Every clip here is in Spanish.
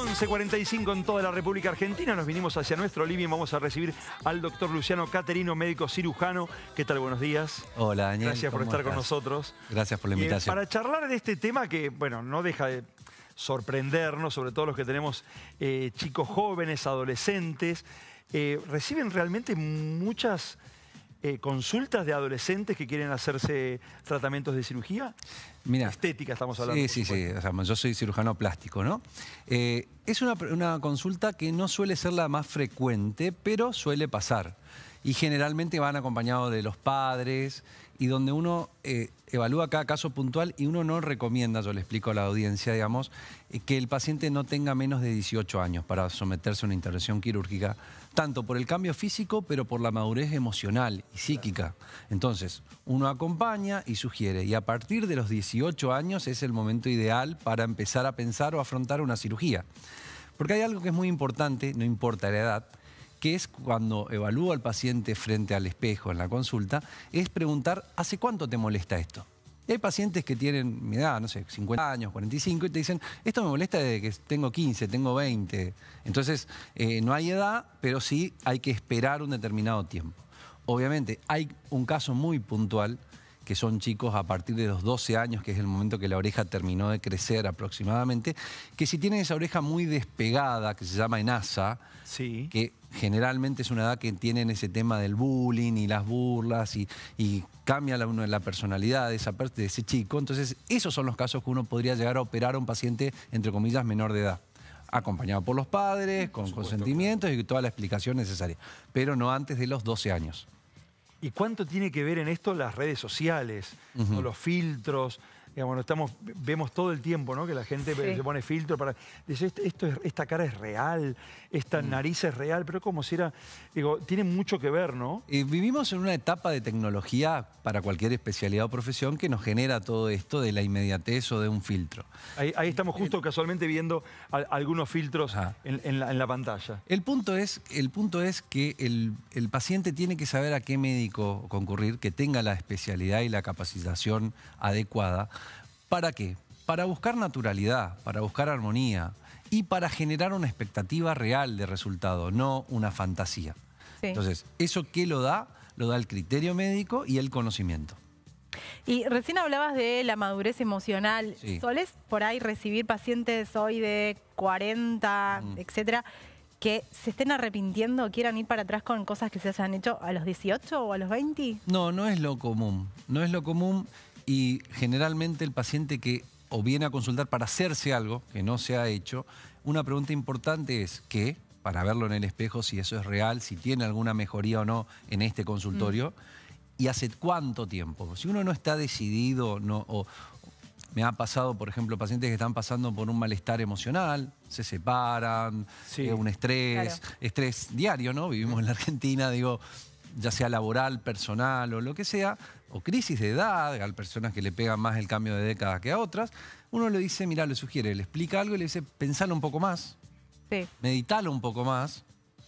11.45 en toda la República Argentina. Nos vinimos hacia nuestro y Vamos a recibir al doctor Luciano Caterino, médico cirujano. ¿Qué tal? Buenos días. Hola, Daniel. Gracias por estar con nosotros. Gracias por la eh, invitación. para charlar de este tema que, bueno, no deja de sorprendernos, sobre todo los que tenemos eh, chicos jóvenes, adolescentes, eh, reciben realmente muchas eh, consultas de adolescentes que quieren hacerse tratamientos de cirugía? Mira, Estética estamos hablando. Sí, sí, sí. yo soy cirujano plástico, ¿no? Eh, es una, consulta que no suele ser la más frecuente, pero suele pasar. Y generalmente van acompañados de los padres y donde uno eh, evalúa cada caso puntual y uno no recomienda, yo le explico a la audiencia, digamos, que el paciente no tenga menos de 18 años para someterse a una intervención quirúrgica tanto por el cambio físico, pero por la madurez emocional y psíquica. Entonces, uno acompaña y sugiere, y a partir de los 18 años es el momento ideal para empezar a pensar o afrontar una cirugía. Porque hay algo que es muy importante, no importa la edad, que es cuando evalúo al paciente frente al espejo en la consulta, es preguntar, ¿hace cuánto te molesta esto? hay pacientes que tienen mi edad, no sé, 50 años, 45, y te dicen, esto me molesta desde que tengo 15, tengo 20. Entonces, eh, no hay edad, pero sí hay que esperar un determinado tiempo. Obviamente, hay un caso muy puntual que son chicos a partir de los 12 años, que es el momento que la oreja terminó de crecer aproximadamente, que si tienen esa oreja muy despegada, que se llama enasa, sí. que generalmente es una edad que tienen ese tema del bullying y las burlas y, cambia la, la personalidad de, de ese chico. Entonces, esos son los casos que uno podría llegar a operar a un paciente, entre comillas, menor de edad acompañado por los padres, con consentimientos y toda la explicación necesaria, pero no antes de los 12 años. ¿Y cuánto tiene que ver en esto las redes sociales, los filtros? Digamos, estamos, vemos todo el tiempo, Que la gente le se pone filtro para... Dice, este, esto esta cara es real, esta mm. nariz es real, pero como si era... Digo, tiene mucho que ver, ¿no? vivimos en una etapa de tecnología para cualquier especialidad o profesión que nos genera todo esto de la inmediatez o de un filtro. Ahí, estamos justo casualmente viendo algunos filtros en, la, pantalla. El punto es, el punto es que el paciente tiene que saber a qué médico concurrir, que tenga la especialidad y la capacitación adecuada ¿Para qué? Para buscar naturalidad, para buscar armonía y para generar una expectativa real de resultado, no una fantasía. Entonces, ¿eso qué lo da? Lo da el criterio médico y el conocimiento. Y recién hablabas de la madurez emocional. ¿Soles por ahí recibir pacientes hoy de 40, mm. etcétera, que se estén arrepintiendo o quieran ir para atrás con cosas que se hayan hecho a los 18 o a los 20? No, no es lo común. No es lo común y generalmente el paciente que o viene a consultar para hacerse algo que no se ha hecho, una pregunta importante es ¿qué? Para verlo en el espejo, si eso es real, si tiene alguna mejoría o no en este consultorio. Mm. ¿Y hace cuánto tiempo? Si uno no está decidido, no, o, me ha pasado, por ejemplo, pacientes que están pasando por un malestar emocional, se separan, eh, un estrés, estrés diario, ¿no? Vivimos en la Argentina, digo, ya sea laboral, personal o lo que sea, o crisis de edad, al personas que le pegan más el cambio de década que a otras, uno le dice, mira, le sugiere, le explica algo y le dice, pensalo un poco más, meditalo un poco más,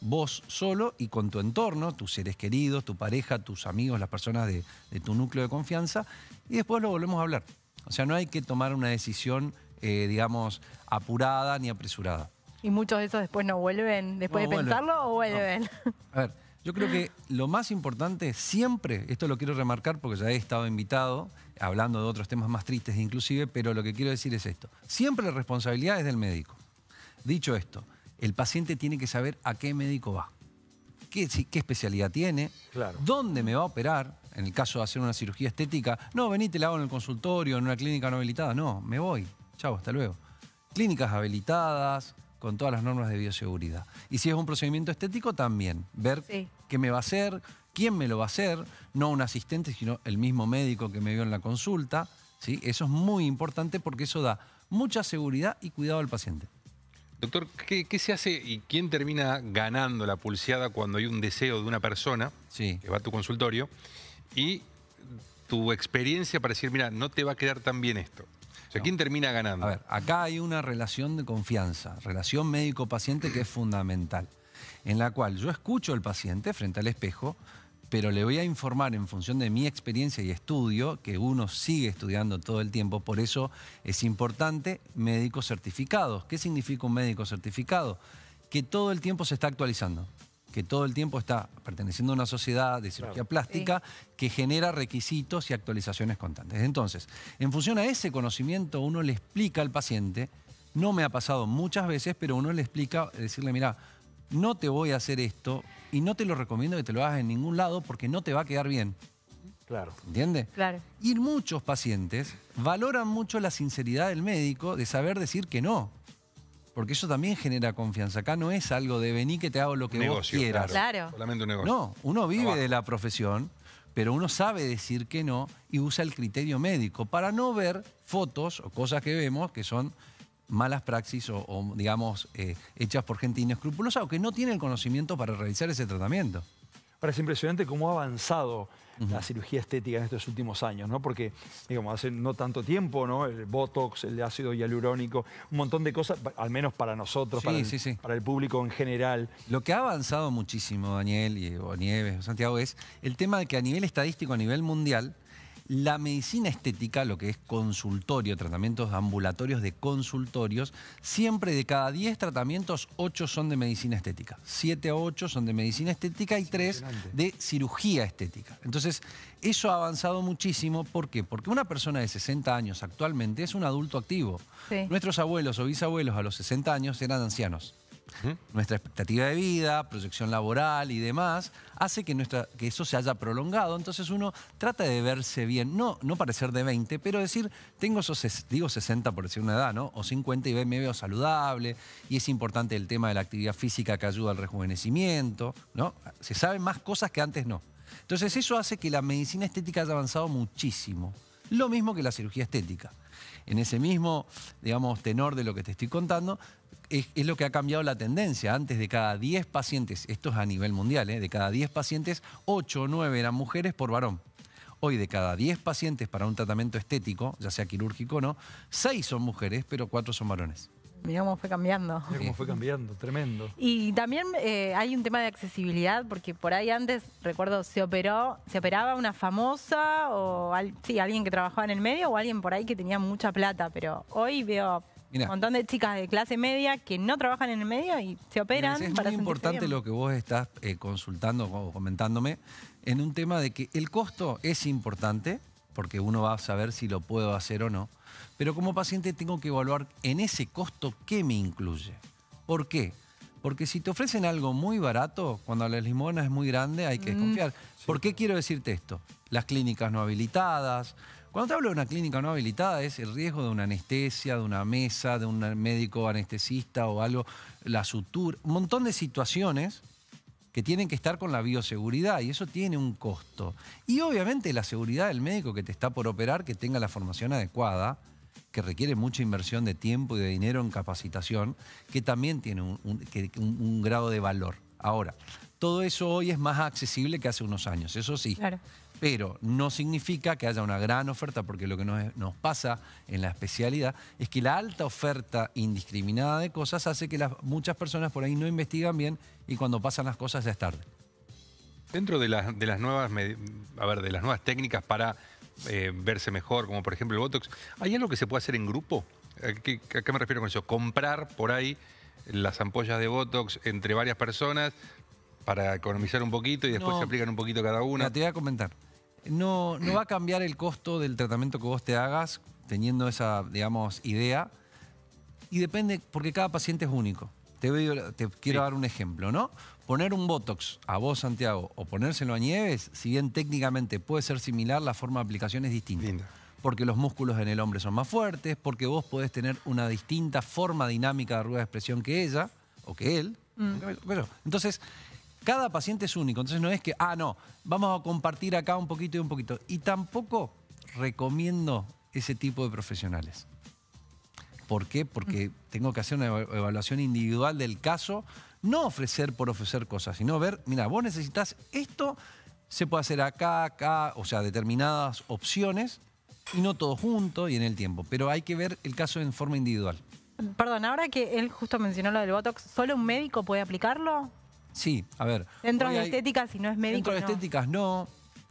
vos solo y con tu entorno, tus seres queridos, tu pareja, tus amigos, las personas de, tu núcleo de confianza, y después lo volvemos a hablar. O sea, no hay que tomar una decisión, eh, digamos, apurada ni apresurada. ¿Y muchos de esos después no vuelven? ¿Después de pensarlo o vuelven? A ver. Yo creo que lo más importante siempre, esto lo quiero remarcar porque ya he estado invitado, hablando de otros temas más tristes inclusive, pero lo que quiero decir es esto. Siempre la responsabilidad es del médico. Dicho esto, el paciente tiene que saber a qué médico va, qué, especialidad tiene, dónde me va a operar, en el caso de hacer una cirugía estética. No, vení, te la hago en el consultorio, en una clínica no habilitada. No, me voy. Chao, hasta luego. Clínicas habilitadas, con todas las normas de bioseguridad. Y si es un procedimiento estético, también. Ver qué me va a hacer, quién me lo va a hacer, no un asistente, sino el mismo médico que me vio en la consulta. ¿sí? Eso es muy importante porque eso da mucha seguridad y cuidado al paciente. Doctor, ¿qué, se hace y quién termina ganando la pulseada cuando hay un deseo de una persona que va a tu consultorio y tu experiencia para decir, mira, no te va a quedar tan bien esto? ¿A ¿quién termina ganando? A ver, acá hay una relación de confianza, relación médico-paciente que es fundamental, en la cual yo escucho al paciente frente al espejo, pero le voy a informar en función de mi experiencia y estudio, que uno sigue estudiando todo el tiempo, por eso es importante médicos certificados. ¿Qué significa un médico certificado? Que todo el tiempo se está actualizando que todo el tiempo está perteneciendo a una sociedad de cirugía plástica que genera requisitos y actualizaciones constantes. Entonces, en función a ese conocimiento, uno le explica al paciente, no me ha pasado muchas veces, pero uno le explica, eh, decirle, mira, no te voy a hacer esto y no te lo recomiendo que te lo hagas en ningún lado porque no te va a quedar bien. Claro. ¿Entiende? Claro. Y muchos pacientes valoran mucho la sinceridad del médico de saber decir que no. Porque eso también genera confianza. Acá no es algo de vení que te hago lo que vos quieras. Claro. Solamente un negocio. No, uno vive de la profesión, pero uno sabe decir que no y usa el criterio médico para no ver fotos o cosas que vemos que son malas praxis o, digamos, eh, hechas por gente inescrupulosa o que no tiene el conocimiento para realizar ese tratamiento. Parece es impresionante cómo ha avanzado la cirugía estética en estos últimos años, ¿no? Porque, digamos, hace no tanto tiempo, ¿no? El Botox, el ácido hialurónico, un montón de cosas, al menos para nosotros, para, el, público en general. Lo que ha avanzado muchísimo, Daniel, o Nieves, o Santiago, es el tema de que a nivel estadístico, a nivel mundial, la medicina estética, lo que es consultorio, tratamientos ambulatorios de consultorios, siempre de cada 10 tratamientos, 8 son de medicina estética. 7 a 8 son de medicina estética y 3 de cirugía estética. Entonces, eso ha avanzado muchísimo. ¿Por qué? Porque una persona de 60 años actualmente es un adulto activo. Nuestros abuelos o bisabuelos a los 60 años eran ancianos nuestra expectativa de vida, proyección laboral y demás, hace que, nuestra, que eso se haya prolongado. Entonces uno trata de verse bien, no, no parecer de 20, pero decir, tengo esos, digo 60 por decir una edad, ¿no? O 50 y me veo saludable, y es importante el tema de la actividad física que ayuda al rejuvenecimiento, ¿no? Se saben más cosas que antes no. Entonces eso hace que la medicina estética haya avanzado muchísimo. Lo mismo que la cirugía estética. En ese mismo, digamos, tenor de lo que te estoy contando, es, lo que ha cambiado la tendencia. Antes de cada 10 pacientes, esto es a nivel mundial, ¿eh? de cada 10 pacientes, 8 o 9 eran mujeres por varón. Hoy de cada 10 pacientes para un tratamiento estético, ya sea quirúrgico o no, 6 son mujeres, pero 4 son varones. Mirá cómo fue cambiando. Mirá cómo fue cambiando, tremendo. Y también eh, hay un tema de accesibilidad, porque por ahí antes, recuerdo, se operó, se operaba una famosa o alguien que trabajaba en el medio o alguien por ahí que tenía mucha plata, pero hoy veo un montón de chicas de clase media que no trabajan en el medio y se operan. es muy importante lo que vos estás eh, consultando o comentándome en un tema de que el costo es importante porque uno va a saber si lo puedo hacer o no. Pero como paciente tengo que evaluar en ese costo qué me incluye. ¿Por qué? Porque si te ofrecen algo muy barato, cuando la limona es muy grande, hay que mm. desconfiar. ¿Por qué quiero decirte esto? Las clínicas no habilitadas, cuando te hablo de una clínica no habilitada es el riesgo de una anestesia, de una mesa, de un médico anestesista o algo, la sutura, un montón de situaciones que tienen que estar con la bioseguridad y eso tiene un costo. Y obviamente la seguridad del médico que te está por operar, que tenga la formación adecuada, que requiere mucha inversión de tiempo y de dinero en capacitación, que también tiene un, grado de valor. Ahora, todo eso hoy es más accesible que hace unos años, eso sí. Claro pero no significa que haya una gran oferta, porque lo que nos, pasa en la especialidad es que la alta oferta indiscriminada de cosas hace que muchas personas por ahí no investigan bien y cuando pasan las cosas ya es tarde. Dentro de, las, nuevas, a ver, de las nuevas técnicas para eh, verse mejor, como por ejemplo el Botox, ¿hay algo que se puede hacer en grupo? ¿A qué, me refiero con eso? Comprar por ahí las ampollas de Botox entre varias personas para economizar un poquito y después se aplican un poquito cada una. Te voy a comentar no, va a cambiar el costo del tratamiento que vos te hagas teniendo esa, digamos, idea. Y depende, porque cada paciente es único. Te, quiero dar un ejemplo, ¿no? Poner un Botox a vos, Santiago, o ponérselo a Nieves, si bien técnicamente puede ser similar, la forma de aplicación es distinta. Porque los músculos en el hombre son más fuertes, porque vos podés tener una distinta forma dinámica de rueda de expresión que ella o que él. Mm. Entonces, cada paciente es único, entonces no es que, ah, no, vamos a compartir acá un poquito y un poquito. Y tampoco recomiendo ese tipo de profesionales. ¿Por qué? Porque mm. tengo que hacer una evaluación individual del caso, no ofrecer por ofrecer cosas, sino ver, mira, vos necesitas esto, se puede hacer acá, acá, o sea, determinadas opciones, y no todo junto y en el tiempo, pero hay que ver el caso en forma individual. Perdón, ahora que él justo mencionó lo del Botox, ¿solo un médico puede aplicarlo? Sí, a ver. Dentro de estéticas si no es médico. Centros de estéticas no,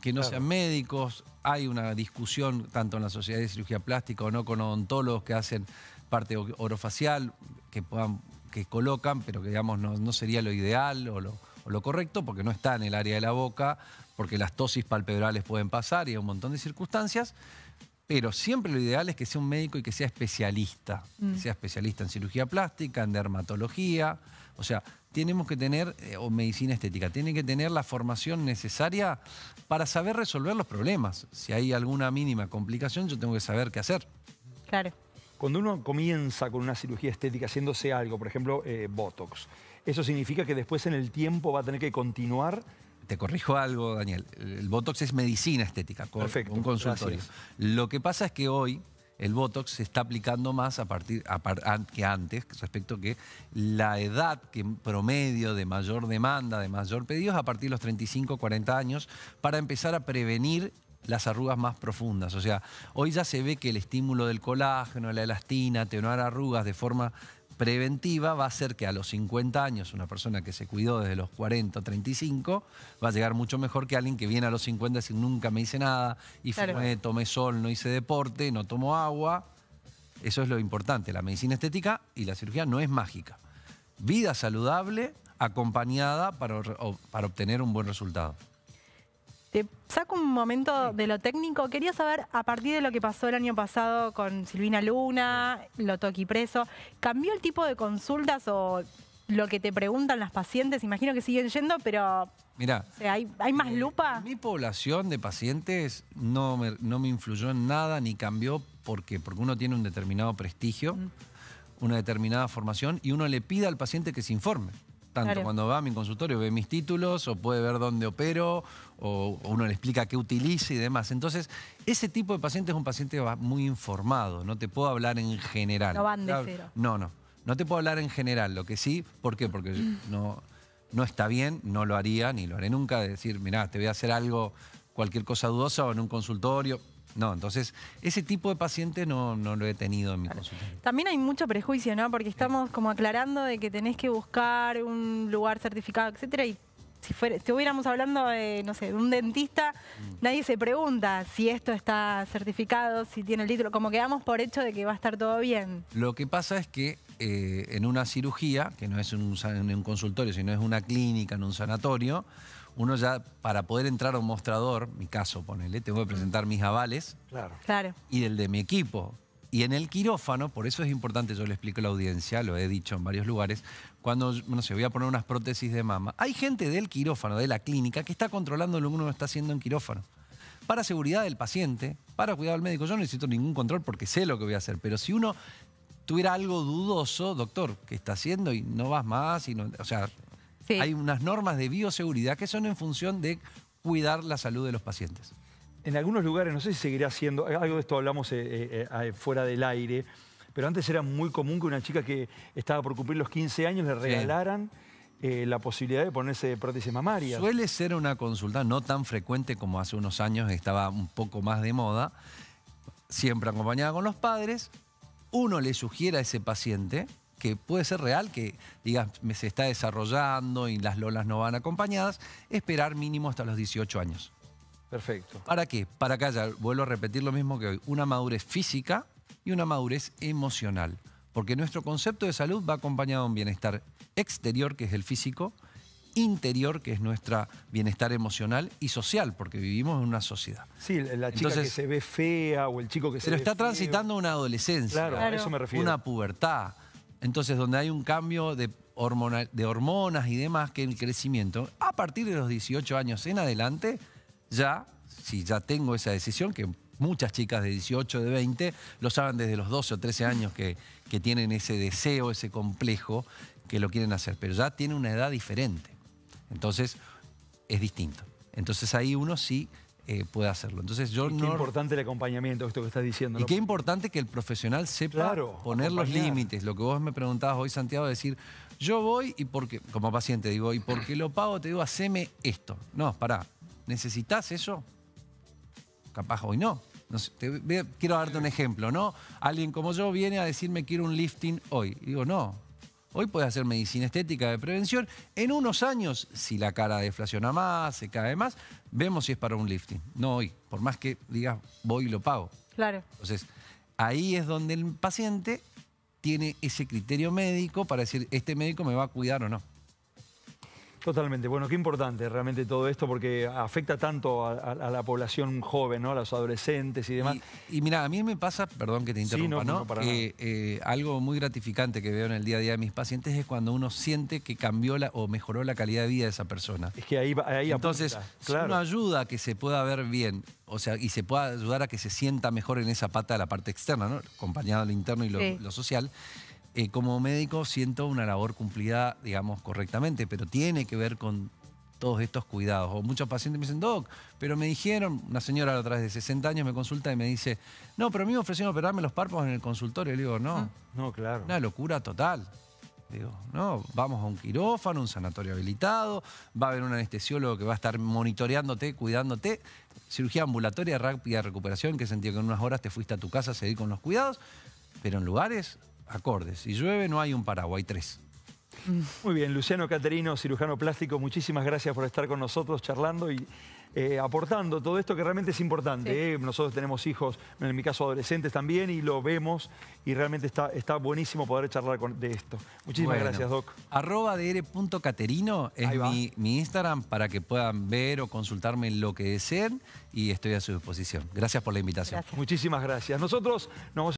que no sean médicos. Hay una discusión tanto en la Sociedad de Cirugía Plástica o no con odontólogos que hacen parte orofacial, que puedan, que colocan, pero que digamos no, sería lo ideal o lo, o lo correcto, porque no está en el área de la boca, porque las tosis palpebrales pueden pasar y hay un montón de circunstancias. Pero siempre lo ideal es que sea un médico y que sea especialista. Que mm. sea especialista en cirugía plástica, en dermatología. O sea, tenemos que tener, eh, o medicina estética, tiene que tener la formación necesaria para saber resolver los problemas. Si hay alguna mínima complicación, yo tengo que saber qué hacer. Claro. Cuando uno comienza con una cirugía estética haciéndose algo, por ejemplo, eh, Botox, ¿eso significa que después en el tiempo va a tener que continuar te corrijo algo, Daniel. El Botox es medicina estética, con un consultorio. Lo que pasa es que hoy el Botox se está aplicando más a partir que antes, respecto que la edad que promedio de mayor demanda, de mayor pedido, es a partir de los 35, 40 años, para empezar a prevenir las arrugas más profundas. O sea, hoy ya se ve que el estímulo del colágeno, la elastina, atenuar arrugas de forma preventiva va a ser que a los 50 años una persona que se cuidó desde los 40 o 35 va a llegar mucho mejor que alguien que viene a los 50 y nunca me hice nada y tomé sol, no hice deporte, no tomo agua. Eso es lo importante. La medicina estética y la cirugía no es mágica. Vida saludable acompañada para obtener un buen resultado. Te saco un momento de lo técnico. Quería saber, a partir de lo que pasó el año pasado con Silvina Luna, lo toqui preso, ¿cambió el tipo de consultas o lo que te preguntan las pacientes? Imagino que siguen yendo, pero... Mira, ¿hay, más eh, lupa? Mi población de pacientes no me, no me influyó en nada ni cambió porque, porque uno tiene un determinado prestigio, mm. una determinada formación y uno le pide al paciente que se informe. Tanto cuando va a mi consultorio ve mis títulos o puede ver dónde opero o, uno le explica qué utiliza y demás. Entonces, ese tipo de paciente es un paciente muy informado, no te puedo hablar en general. No van de cero. No, no. No te puedo hablar en general, lo que sí, ¿por qué? Porque no, no está bien, no lo haría, ni lo haré nunca, de decir, mirá, te voy a hacer algo, cualquier cosa dudosa o en un consultorio. No, entonces ese tipo de paciente no, lo he tenido en mi consultorio. También hay mucho prejuicio, ¿no? Porque estamos como aclarando de que tenés que buscar un lugar certificado, etcétera, y si fuera, estuviéramos hablando de, no sé, de un dentista, mm. nadie se pregunta si esto está certificado, si tiene el título, como quedamos por hecho de que va a estar todo bien. Lo que pasa es que eh, en una cirugía, que no es en un consultorio, sino es una clínica, en un sanatorio, uno ya, para poder entrar a un mostrador, mi caso, ponele, tengo que presentar mis avales claro. Claro. y el de mi equipo. Y en el quirófano, por eso es importante, yo le explico a la audiencia, lo he dicho en varios lugares, cuando, no sé, voy a poner unas prótesis de mama, hay gente del quirófano, de la clínica, que está controlando lo que uno está haciendo en quirófano. Para seguridad del paciente, para cuidado al médico, yo no necesito ningún control porque sé lo que voy a hacer, pero si uno tuviera algo dudoso, doctor, ¿qué está haciendo? Y no vas más, y no, o sea, hay unas normas de bioseguridad que son en función de cuidar la salud de los pacientes. En algunos lugares, no sé si seguirá siendo, algo de esto hablamos eh, eh, eh, ah, fuera del aire, pero antes era muy común que una chica que estaba por cumplir los 15 años le regalaran... la posibilidad de ponerse prótesis mamaria. Suele ser una consulta no tan frecuente como hace unos años, estaba un poco más de moda, siempre acompañada con los padres. Uno le sugiere a ese paciente que puede ser real, que digas, se está desarrollando y las lolas no van acompañadas, esperar mínimo hasta los 18 años. Perfecto. ¿Para qué? Para que haya, vuelvo a repetir lo mismo que hoy, una madurez física y una madurez emocional. Porque nuestro concepto de salud va acompañado de un bienestar exterior, que es el físico, interior, que es nuestro bienestar emocional y social, porque vivimos en una sociedad. Sí, la chica que se ve fea o el chico que se lo ve Pero está transitando una adolescencia, claro, eso me refiero. una pubertad, entonces, donde hay un cambio de, hormonas y demás que el crecimiento, a partir de los 18 años en adelante, ya, si ya tengo esa decisión, que muchas chicas de 18, de 20, lo saben desde los 12 o 13 años que, que tienen ese deseo, ese complejo, que lo quieren hacer, pero ya tiene una edad diferente. Entonces, es distinto. Entonces ahí uno sí eh, puede hacerlo. Entonces yo qué importante el acompañamiento, esto que estás diciendo. Y qué importante que el profesional sepa poner los límites. Lo que vos me preguntabas hoy, Santiago, decir, yo voy y porque, como paciente digo, y porque lo pago te digo, haceme esto. No, pará, ¿necesitas eso? Capaz hoy no. quiero darte un ejemplo, ¿no? Alguien como yo viene a decirme quiero un lifting hoy. digo, no, Hoy puede hacer medicina estética de prevención. En unos años, si la cara deflaciona más, se cae más, vemos si es para un lifting. No hoy, por más que digas, voy y lo pago. Claro. Entonces, ahí es donde el paciente tiene ese criterio médico para decir, este médico me va a cuidar o no. Totalmente. Bueno, qué importante realmente todo esto porque afecta tanto a, la población joven, ¿no? A los adolescentes y demás. Y, mira, a mí me pasa, perdón que te interrumpa, eh, algo muy gratificante que veo en el día a día de mis pacientes es cuando uno siente que cambió o mejoró la calidad de vida de esa persona. Es que ahí, ahí Entonces, si uno ayuda a que se pueda ver bien, o sea, y se pueda ayudar a que se sienta mejor en esa pata de la parte externa, ¿no? Acompañado al interno y lo social eh, como médico siento una labor cumplida, digamos, correctamente, pero tiene que ver con todos estos cuidados. O muchos pacientes me dicen, Doc, pero me dijeron, una señora otra vez de 60 años me consulta y me dice, no, pero a mí me ofrecieron operarme los párpados en el consultorio. le digo, no. Ah. No, claro. Una locura total. Digo, no, vamos a un quirófano, un sanatorio habilitado, va a haber un anestesiólogo que va a estar monitoreándote, cuidándote. Cirugía ambulatoria, rápida recuperación, que sentido, que en unas horas te fuiste a tu casa a seguir con los cuidados. Pero en lugares acordes. Si llueve no hay un paraguas, hay tres. Muy bien, Luciano Caterino, cirujano plástico, muchísimas gracias por estar con nosotros charlando y eh, aportando todo esto que realmente es importante. Eh. Nosotros tenemos hijos, en mi caso adolescentes también, y lo vemos y realmente está, está buenísimo poder charlar de esto. Muchísimas gracias, Doc. Arroba dr.caterino es mi, mi, Instagram para que puedan ver o consultarme lo que deseen y estoy a su disposición. Gracias por la invitación. Muchísimas gracias. Nosotros nos vamos